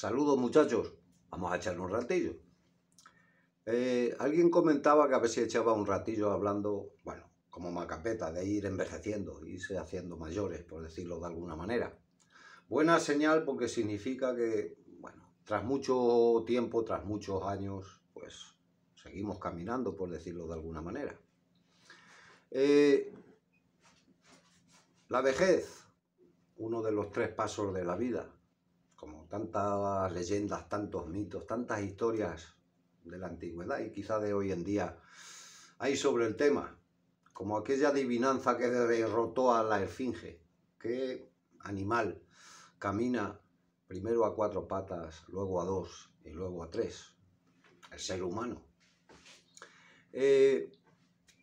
Saludos muchachos, vamos a echar un ratillo. Eh, alguien comentaba que a veces si echaba un ratillo hablando, bueno, como macapeta, de ir envejeciendo, irse haciendo mayores, por decirlo de alguna manera. Buena señal porque significa que, bueno, tras mucho tiempo, tras muchos años, pues seguimos caminando, por decirlo de alguna manera. Eh, la vejez, uno de los tres pasos de la vida, como tantas leyendas, tantos mitos, tantas historias de la antigüedad y quizá de hoy en día hay sobre el tema, como aquella adivinanza que derrotó a la esfinge. ¿Qué animal camina primero a cuatro patas, luego a dos y luego a tres? El ser humano. Eh,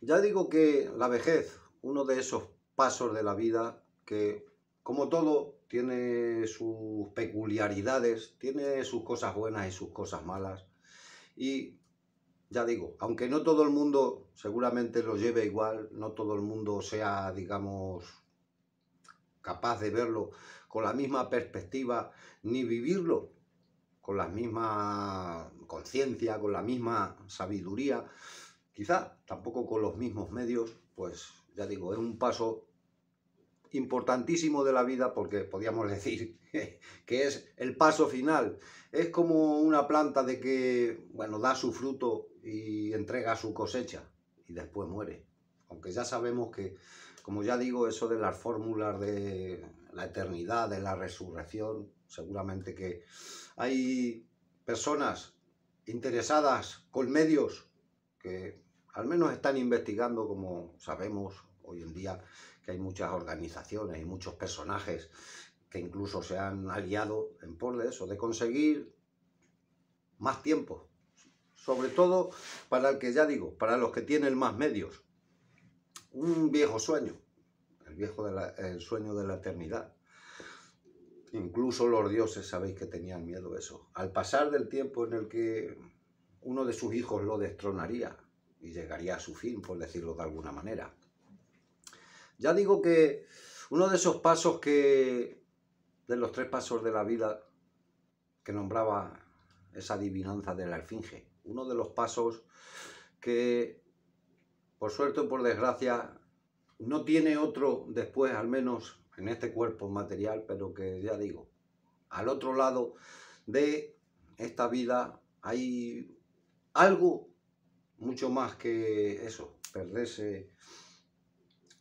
ya digo que la vejez, uno de esos pasos de la vida que, como todo, tiene sus peculiaridades, tiene sus cosas buenas y sus cosas malas. Y ya digo, aunque no todo el mundo seguramente lo lleve igual, no todo el mundo sea, digamos, capaz de verlo con la misma perspectiva, ni vivirlo con la misma conciencia, con la misma sabiduría, quizá tampoco con los mismos medios, pues ya digo, es un paso importantísimo de la vida porque podríamos decir que es el paso final. Es como una planta de que, bueno, da su fruto y entrega su cosecha y después muere. Aunque ya sabemos que, como ya digo, eso de las fórmulas de la eternidad, de la resurrección, seguramente que hay personas interesadas con medios que al menos están investigando, como sabemos hoy en día, hay muchas organizaciones y muchos personajes que incluso se han aliado en por eso, de conseguir más tiempo, sobre todo para el que ya digo, para los que tienen más medios. Un viejo sueño, el, viejo el sueño de la eternidad. Incluso los dioses sabéis que tenían miedo eso. Al pasar del tiempo en el que uno de sus hijos lo destronaría y llegaría a su fin, por decirlo de alguna manera. Ya digo que uno de esos pasos que, de los tres pasos de la vida que nombraba esa adivinanza del alfinge, uno de los pasos que, por suerte o por desgracia, no tiene otro después, al menos en este cuerpo material, pero que ya digo, al otro lado de esta vida hay algo mucho más que eso, perderse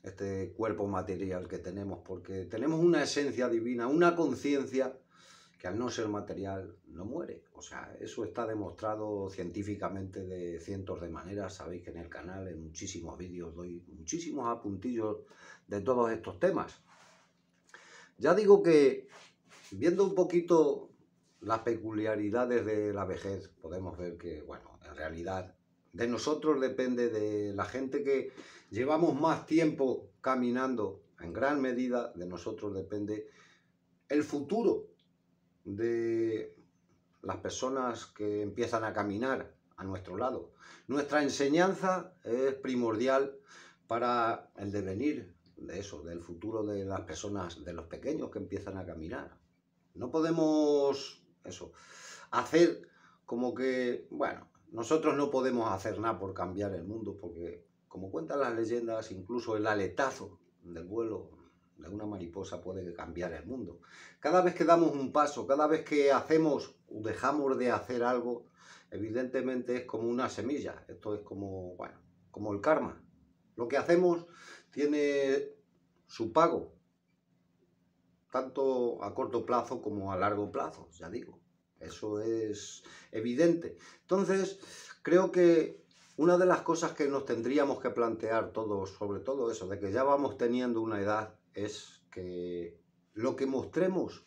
este cuerpo material que tenemos, porque tenemos una esencia divina, una conciencia que al no ser material no muere. O sea, eso está demostrado científicamente de cientos de maneras. Sabéis que en el canal, en muchísimos vídeos, doy muchísimos apuntillos de todos estos temas. Ya digo que, viendo un poquito las peculiaridades de la vejez, podemos ver que, bueno, en realidad de nosotros depende, de la gente que llevamos más tiempo caminando, en gran medida de nosotros depende el futuro de las personas que empiezan a caminar a nuestro lado. Nuestra enseñanza es primordial para el devenir de eso, del futuro de las personas, de los pequeños que empiezan a caminar. No podemos eso, hacer como que, bueno, nosotros no podemos hacer nada por cambiar el mundo porque, como cuentan las leyendas, incluso el aletazo del vuelo de una mariposa puede cambiar el mundo. Cada vez que damos un paso, cada vez que hacemos o dejamos de hacer algo, evidentemente es como una semilla. Esto es como, bueno, como el karma. Lo que hacemos tiene su pago, tanto a corto plazo como a largo plazo, ya digo. Eso es evidente. Entonces, creo que una de las cosas que nos tendríamos que plantear todos, sobre todo eso, de que ya vamos teniendo una edad, es que lo que mostremos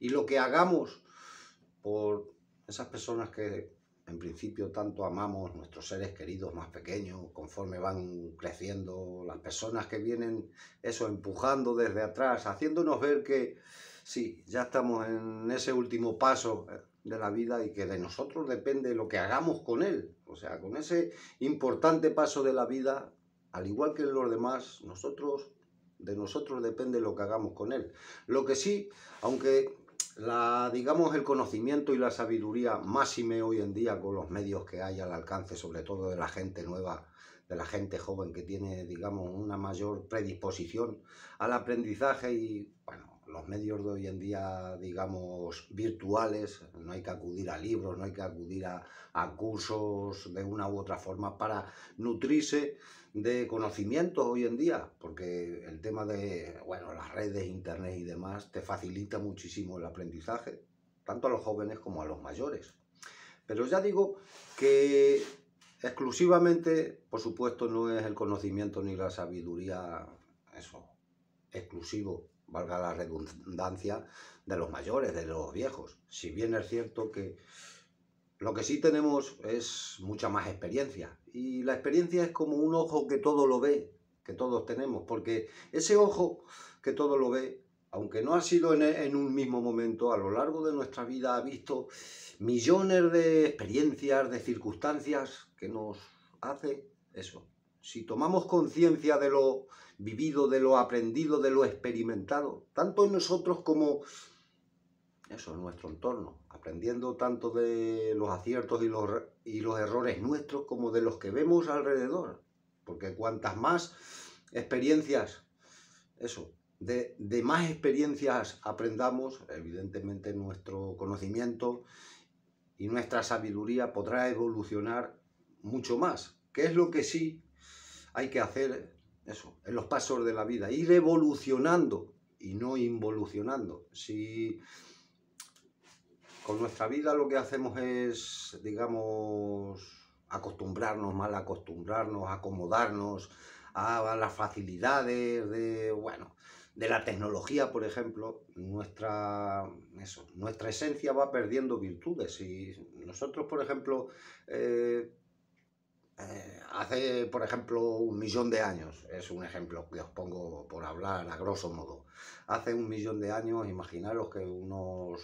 y lo que hagamos por esas personas que en principio tanto amamos, nuestros seres queridos más pequeños, conforme van creciendo, las personas que vienen eso empujando desde atrás, haciéndonos ver que sí, ya estamos en ese último paso, eh, de la vida y que de nosotros depende lo que hagamos con él. O sea, con ese importante paso de la vida, al igual que los demás, nosotros, de nosotros depende lo que hagamos con él. Lo que sí, aunque la, digamos, el conocimiento y la sabiduría máxime hoy en día con los medios que hay al alcance, sobre todo de la gente nueva, de la gente joven que tiene, digamos, una mayor predisposición al aprendizaje y los medios de hoy en día, digamos, virtuales, no hay que acudir a libros, no hay que acudir a, cursos de una u otra forma para nutrirse de conocimientos hoy en día, porque el tema de, bueno, las redes, internet y demás te facilita muchísimo el aprendizaje, tanto a los jóvenes como a los mayores. Pero ya digo que exclusivamente, por supuesto, no es el conocimiento ni la sabiduría, eso, exclusivo valga la redundancia, de los mayores, de los viejos. Si bien es cierto que lo que sí tenemos es mucha más experiencia. Y la experiencia es como un ojo que todo lo ve, que todos tenemos, porque ese ojo que todo lo ve, aunque no ha sido en, un mismo momento, a lo largo de nuestra vida ha visto millones de experiencias, de circunstancias que nos hace eso, si tomamos conciencia de lo vivido, de lo aprendido, de lo experimentado, tanto en nosotros como en nuestro entorno, aprendiendo tanto de los aciertos y los, y los errores nuestros como de los que vemos alrededor, porque cuantas más experiencias, eso, de, de más experiencias aprendamos, evidentemente nuestro conocimiento y nuestra sabiduría podrá evolucionar mucho más, qué es lo que sí hay que hacer eso, en los pasos de la vida, ir evolucionando y no involucionando. Si con nuestra vida lo que hacemos es, digamos, acostumbrarnos, mal acostumbrarnos, acomodarnos a las facilidades de, bueno, de la tecnología, por ejemplo, nuestra, nuestra esencia va perdiendo virtudes. y nosotros, por ejemplo, eh, eh, hace, por ejemplo, un millón de años, es un ejemplo que os pongo por hablar a grosso modo, hace un millón de años, imaginaros que unos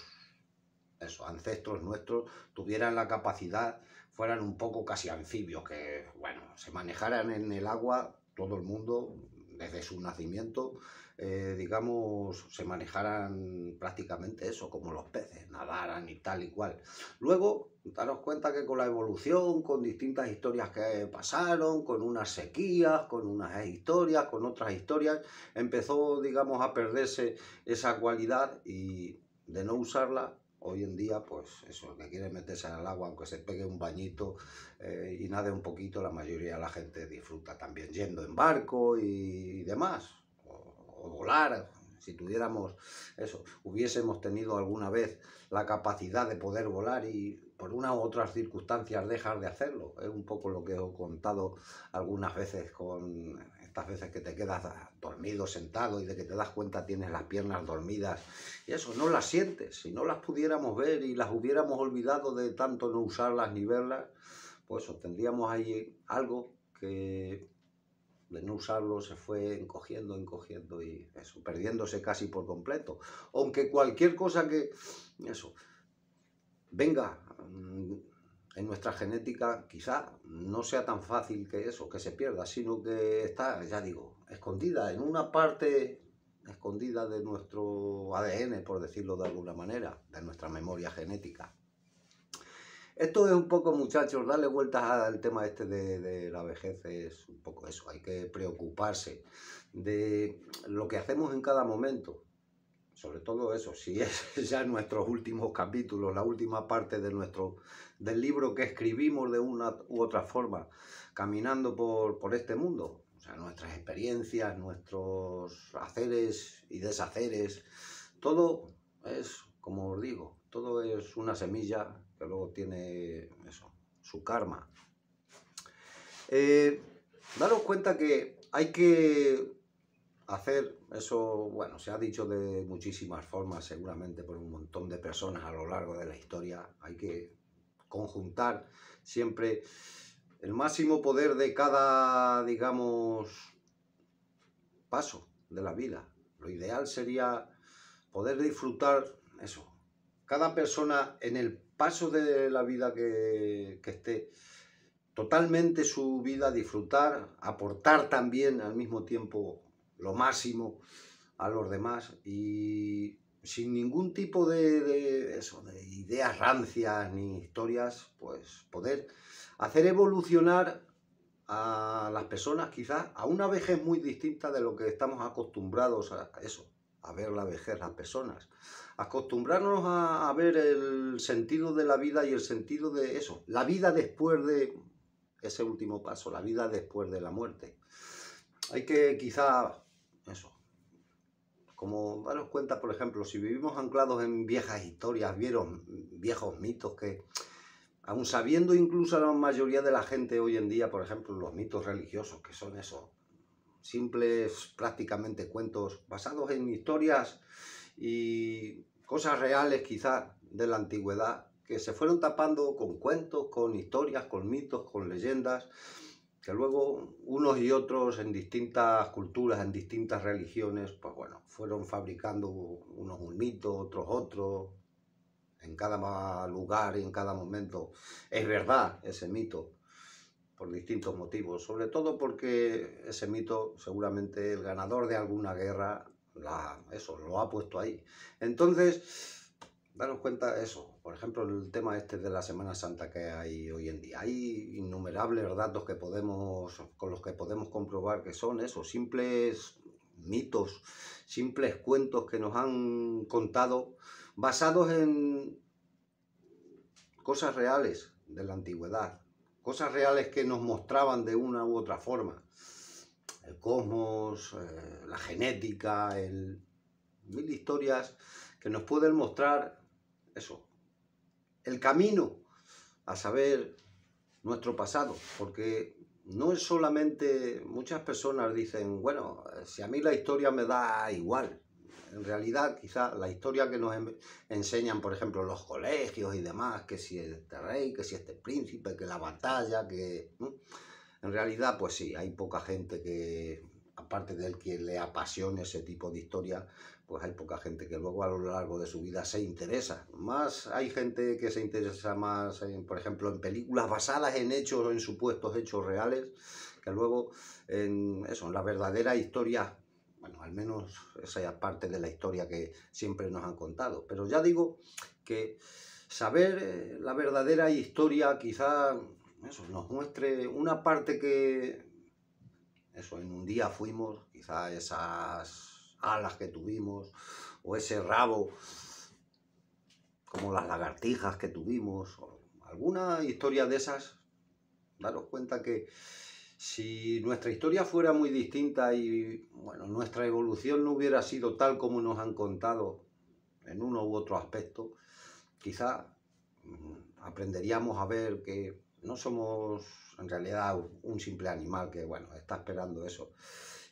ancestros nuestros tuvieran la capacidad, fueran un poco casi anfibios, que, bueno, se manejaran en el agua todo el mundo desde su nacimiento, eh, digamos, se manejaran prácticamente eso, como los peces, nadaran y tal y cual. Luego, daros cuenta que con la evolución, con distintas historias que pasaron, con unas sequías, con unas historias, con otras historias, empezó, digamos, a perderse esa cualidad y de no usarla Hoy en día, pues eso, que quiere meterse en el agua, aunque se pegue un bañito eh, y nade un poquito, la mayoría de la gente disfruta también yendo en barco y, demás, o, volar, si tuviéramos eso, hubiésemos tenido alguna vez la capacidad de poder volar y por una u otras circunstancias dejar de hacerlo. Es un poco lo que he contado algunas veces con estas veces que te quedas dormido, sentado y de que te das cuenta tienes las piernas dormidas, y eso no las sientes. Si no las pudiéramos ver y las hubiéramos olvidado de tanto no usarlas ni verlas, pues obtendríamos ahí algo que de no usarlo se fue encogiendo, encogiendo y eso, perdiéndose casi por completo. Aunque cualquier cosa que, eso, venga, mm, en nuestra genética quizá no sea tan fácil que eso, que se pierda, sino que está, ya digo, escondida en una parte escondida de nuestro ADN, por decirlo de alguna manera, de nuestra memoria genética. Esto es un poco, muchachos, darle vueltas al tema este de, de, la vejez es un poco eso. Hay que preocuparse de lo que hacemos en cada momento sobre todo eso, si es ya nuestros últimos capítulos, la última parte de nuestro, del libro que escribimos de una u otra forma, caminando por, este mundo, o sea, nuestras experiencias, nuestros haceres y deshaceres, todo es, como os digo, todo es una semilla que luego tiene eso, su karma. Eh, daros cuenta que hay que Hacer eso, bueno, se ha dicho de muchísimas formas, seguramente por un montón de personas a lo largo de la historia. Hay que conjuntar siempre el máximo poder de cada, digamos, paso de la vida. Lo ideal sería poder disfrutar eso. Cada persona en el paso de la vida que, esté, totalmente su vida, disfrutar, aportar también al mismo tiempo lo máximo a los demás y sin ningún tipo de, ideas rancias ni historias, pues poder hacer evolucionar a las personas quizás a una vejez muy distinta de lo que estamos acostumbrados a eso, a ver la vejez, las personas. Acostumbrarnos a, a ver el sentido de la vida y el sentido de eso, la vida después de ese último paso, la vida después de la muerte. Hay que quizás eso. Como daros cuenta, por ejemplo, si vivimos anclados en viejas historias, vieron viejos mitos que, aun sabiendo incluso la mayoría de la gente hoy en día, por ejemplo, los mitos religiosos, que son esos simples prácticamente cuentos basados en historias y cosas reales quizás de la antigüedad, que se fueron tapando con cuentos, con historias, con mitos, con leyendas, luego unos y otros en distintas culturas, en distintas religiones, pues bueno, fueron fabricando unos un mito, otros otro, en cada lugar y en cada momento. Es verdad ese mito, por distintos motivos, sobre todo porque ese mito seguramente el ganador de alguna guerra eso, lo ha puesto ahí. Entonces, daros cuenta de eso. Por ejemplo, el tema este de la Semana Santa que hay hoy en día. Hay innumerables datos que podemos, con los que podemos comprobar que son esos simples mitos, simples cuentos que nos han contado basados en cosas reales de la antigüedad, cosas reales que nos mostraban de una u otra forma. El cosmos, eh, la genética, el... mil historias que nos pueden mostrar eso, el camino a saber nuestro pasado, porque no es solamente, muchas personas dicen, bueno, si a mí la historia me da igual, en realidad quizá la historia que nos em, enseñan, por ejemplo, los colegios y demás, que si este rey, que si este príncipe, que la batalla, que... En realidad, pues sí, hay poca gente que parte del que le apasiona ese tipo de historia, pues hay poca gente que luego a lo largo de su vida se interesa. Más hay gente que se interesa más, por ejemplo, en películas basadas en hechos o en supuestos hechos reales, que luego en la verdadera historia, bueno, al menos esa parte de la historia que siempre nos han contado. Pero ya digo que saber eh, la verdadera historia quizá eso, nos muestre una parte que eso, en un día fuimos, quizá esas alas que tuvimos o ese rabo, como las lagartijas que tuvimos, o alguna historia de esas, daros cuenta que si nuestra historia fuera muy distinta y bueno, nuestra evolución no hubiera sido tal como nos han contado en uno u otro aspecto, quizá mm, aprenderíamos a ver que no somos en realidad un simple animal que, bueno, está esperando eso.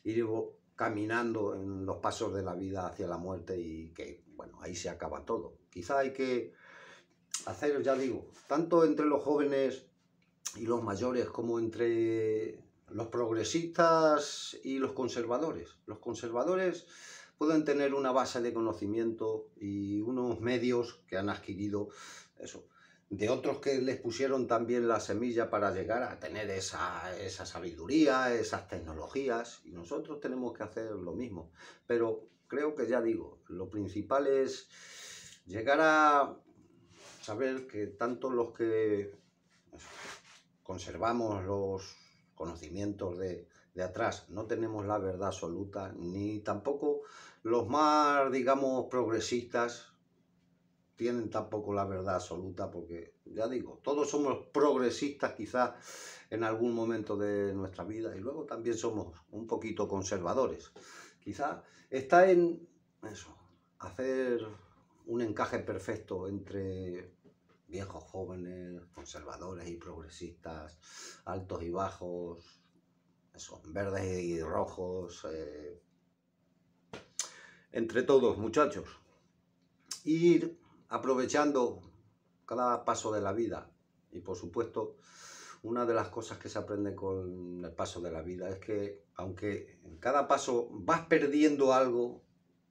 Ir caminando en los pasos de la vida hacia la muerte y que, bueno, ahí se acaba todo. Quizá hay que hacer, ya digo, tanto entre los jóvenes y los mayores como entre los progresistas y los conservadores. Los conservadores pueden tener una base de conocimiento y unos medios que han adquirido eso de otros que les pusieron también la semilla para llegar a tener esa, sabiduría, esas tecnologías, y nosotros tenemos que hacer lo mismo. Pero creo que ya digo, lo principal es llegar a saber que tanto los que conservamos los conocimientos de, de atrás no tenemos la verdad absoluta, ni tampoco los más, digamos, progresistas tienen tampoco la verdad absoluta, porque ya digo, todos somos progresistas quizás en algún momento de nuestra vida y luego también somos un poquito conservadores. Quizás está en eso, hacer un encaje perfecto entre viejos, jóvenes, conservadores y progresistas, altos y bajos, eso, verdes y rojos, eh, entre todos, muchachos. Ir aprovechando cada paso de la vida. Y por supuesto, una de las cosas que se aprende con el paso de la vida es que aunque en cada paso vas perdiendo algo,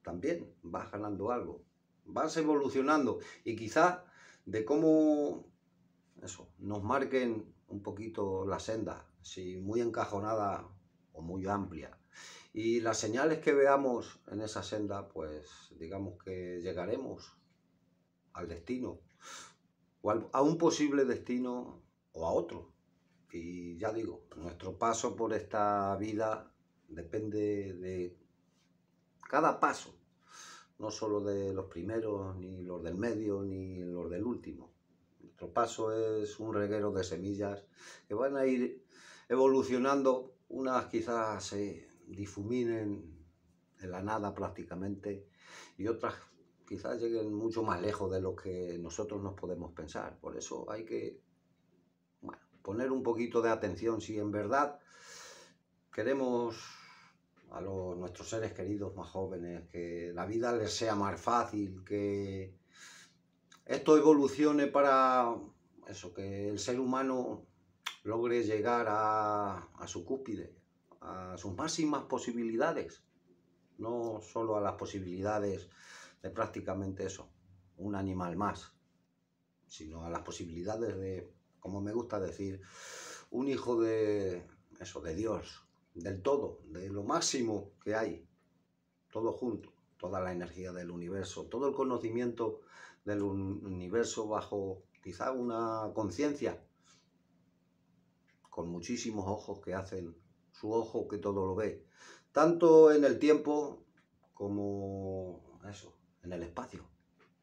también vas ganando algo, vas evolucionando y quizá de cómo eso nos marquen un poquito la senda, si muy encajonada o muy amplia. Y las señales que veamos en esa senda, pues digamos que llegaremos destino, o a un posible destino o a otro. Y ya digo, nuestro paso por esta vida depende de cada paso, no solo de los primeros, ni los del medio, ni los del último. Nuestro paso es un reguero de semillas que van a ir evolucionando, unas quizás se difuminen en la nada prácticamente y otras quizás lleguen mucho más lejos de lo que nosotros nos podemos pensar. Por eso hay que poner un poquito de atención si en verdad queremos a nuestros seres queridos más jóvenes que la vida les sea más fácil, que esto evolucione para eso, que el ser humano logre llegar a, a su cúspide, a sus máximas posibilidades, no solo a las posibilidades de prácticamente eso, un animal más, sino a las posibilidades de, como me gusta decir, un hijo de eso, de Dios, del todo, de lo máximo que hay, todo junto, toda la energía del universo, todo el conocimiento del universo bajo quizá una conciencia, con muchísimos ojos que hacen su ojo que todo lo ve, tanto en el tiempo como eso, en el espacio,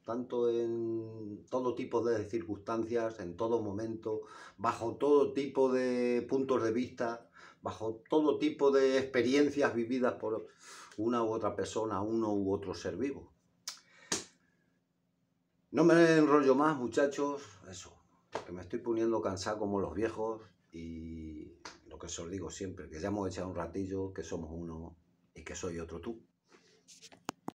tanto en todo tipo de circunstancias, en todo momento, bajo todo tipo de puntos de vista, bajo todo tipo de experiencias vividas por una u otra persona, uno u otro ser vivo. No me enrollo más, muchachos, eso, que me estoy poniendo cansado como los viejos y lo que os digo siempre, que ya hemos echado un ratillo, que somos uno y que soy otro tú.